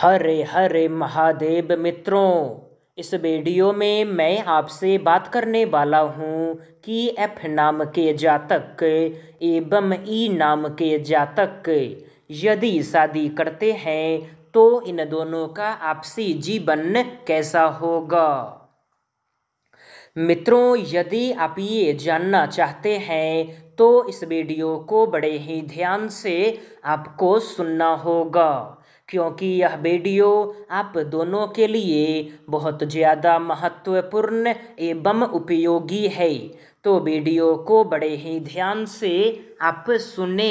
हरे हरे महादेव मित्रों इस वीडियो में मैं आपसे बात करने वाला हूँ कि एफ नाम के जातक एवं ई e नाम के जातक यदि शादी करते हैं तो इन दोनों का आपसी जीवन कैसा होगा मित्रों यदि आप ये जानना चाहते हैं तो इस वीडियो को बड़े ही ध्यान से आपको सुनना होगा क्योंकि यह वीडियो आप दोनों के लिए बहुत ज़्यादा महत्वपूर्ण एवं उपयोगी है तो वीडियो को बड़े ही ध्यान से आप सुने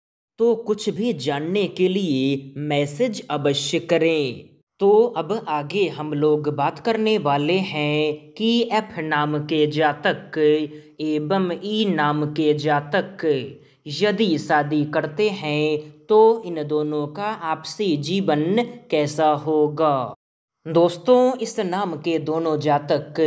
तो कुछ भी जानने के लिए मैसेज अवश्य करें तो अब आगे हम लोग बात करने वाले हैं कि एफ नाम के जातक एवं ई e नाम के जातक यदि शादी करते हैं तो इन दोनों का आपसी जीवन कैसा होगा दोस्तों इस नाम के दोनों जातक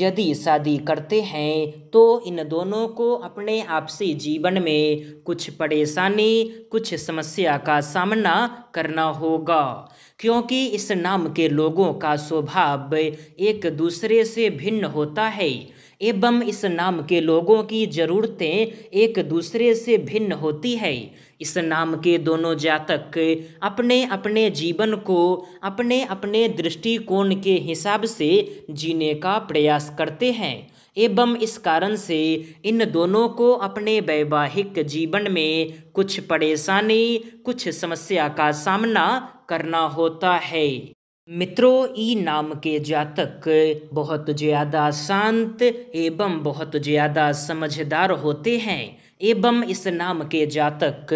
यदि शादी करते हैं तो इन दोनों को अपने आपसी जीवन में कुछ परेशानी कुछ समस्या का सामना करना होगा क्योंकि इस नाम के लोगों का स्वभाव एक दूसरे से भिन्न होता है एवं इस नाम के लोगों की ज़रूरतें एक दूसरे से भिन्न होती है इस नाम के दोनों जातक अपने अपने जीवन को अपने अपने दृष्टिकोण के हिसाब से जीने का प्रयास करते हैं एवं इस कारण से इन दोनों को अपने वैवाहिक जीवन में कुछ परेशानी कुछ समस्या का सामना करना होता है मित्रों ई नाम के जातक बहुत ज़्यादा शांत एवं बहुत ज़्यादा समझदार होते हैं एवं इस नाम के जातक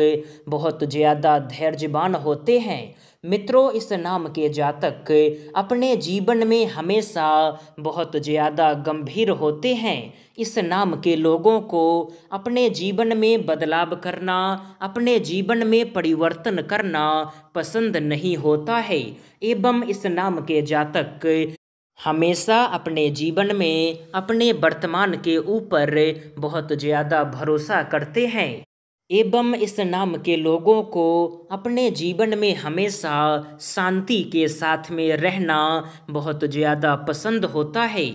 बहुत ज़्यादा धैर्यवान होते हैं मित्रों इस नाम के जातक अपने जीवन में हमेशा बहुत ज़्यादा गंभीर होते हैं इस नाम के लोगों को अपने जीवन में बदलाव करना अपने जीवन में परिवर्तन करना पसंद नहीं होता है एवं इस नाम के जातक हमेशा अपने जीवन में अपने वर्तमान के ऊपर बहुत ज़्यादा भरोसा करते हैं एवं इस नाम के लोगों को अपने जीवन में हमेशा शांति के साथ में रहना बहुत ज़्यादा पसंद होता है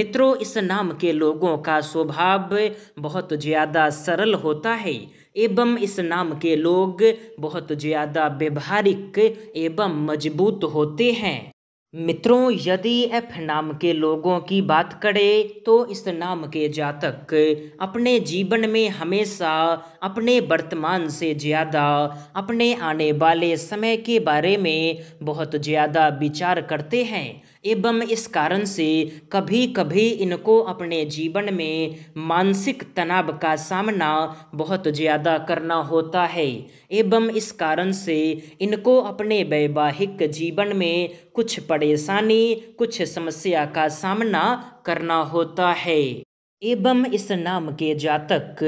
मित्रों इस नाम के लोगों का स्वभाव बहुत ज़्यादा सरल होता है एवं इस नाम के लोग बहुत ज़्यादा व्यवहारिक एवं मजबूत होते हैं मित्रों यदि एफ नाम के लोगों की बात करें तो इस नाम के जातक अपने जीवन में हमेशा अपने वर्तमान से ज़्यादा अपने आने वाले समय के बारे में बहुत ज़्यादा विचार करते हैं एवं इस कारण से कभी कभी इनको अपने जीवन में मानसिक तनाव का सामना बहुत ज़्यादा करना होता है एवं इस कारण से इनको अपने वैवाहिक जीवन में कुछ पड़ परेशानी कुछ समस्या का सामना करना होता है एवं इस नाम के जातक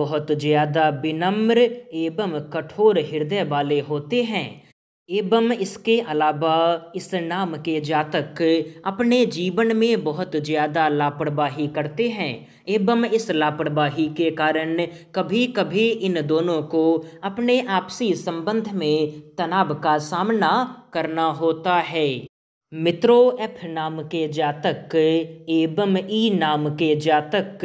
बहुत ज़्यादा विनम्र एवं कठोर हृदय वाले होते हैं एवं इसके अलावा इस नाम के जातक अपने जीवन में बहुत ज़्यादा लापरवाही करते हैं एवं इस लापरवाही के कारण कभी कभी इन दोनों को अपने आपसी संबंध में तनाव का सामना करना होता है मित्रो एफ नाम के जातक एवं ई नाम के जातक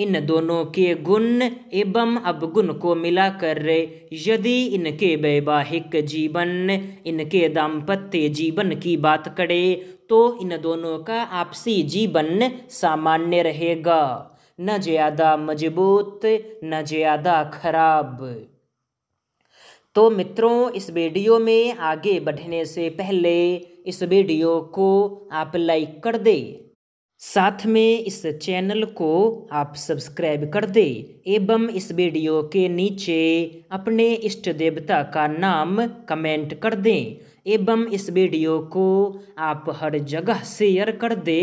इन दोनों के गुण एवं अवगुण को मिलाकर यदि इनके वैवाहिक जीवन इनके दाम्पत्य जीवन की बात करे तो इन दोनों का आपसी जीवन सामान्य रहेगा न ज़्यादा मजबूत न ज़्यादा खराब तो मित्रों इस वीडियो में आगे बढ़ने से पहले इस वीडियो को आप लाइक कर दे साथ में इस चैनल को आप सब्सक्राइब कर दे एवं इस वीडियो के नीचे अपने इष्ट देवता का नाम कमेंट कर दें एवं इस वीडियो को आप हर जगह शेयर कर दे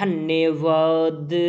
धन्यवाद